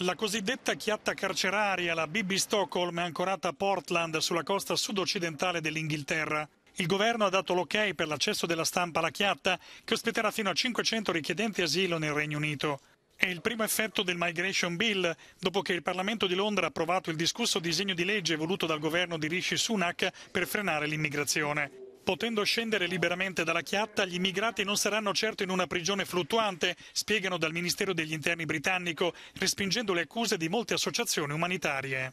La cosiddetta chiatta carceraria, la BB Stockholm, è ancorata a Portland, sulla costa sud-occidentale dell'Inghilterra. Il governo ha dato l'ok per l'accesso della stampa alla chiatta, che ospiterà fino a 500 richiedenti asilo nel Regno Unito. È il primo effetto del Migration Bill, dopo che il Parlamento di Londra ha approvato il discusso disegno di legge voluto dal governo di Rishi Sunak per frenare l'immigrazione. Potendo scendere liberamente dalla chiatta, gli immigrati non saranno certo in una prigione fluttuante, spiegano dal Ministero degli Interni britannico, respingendo le accuse di molte associazioni umanitarie.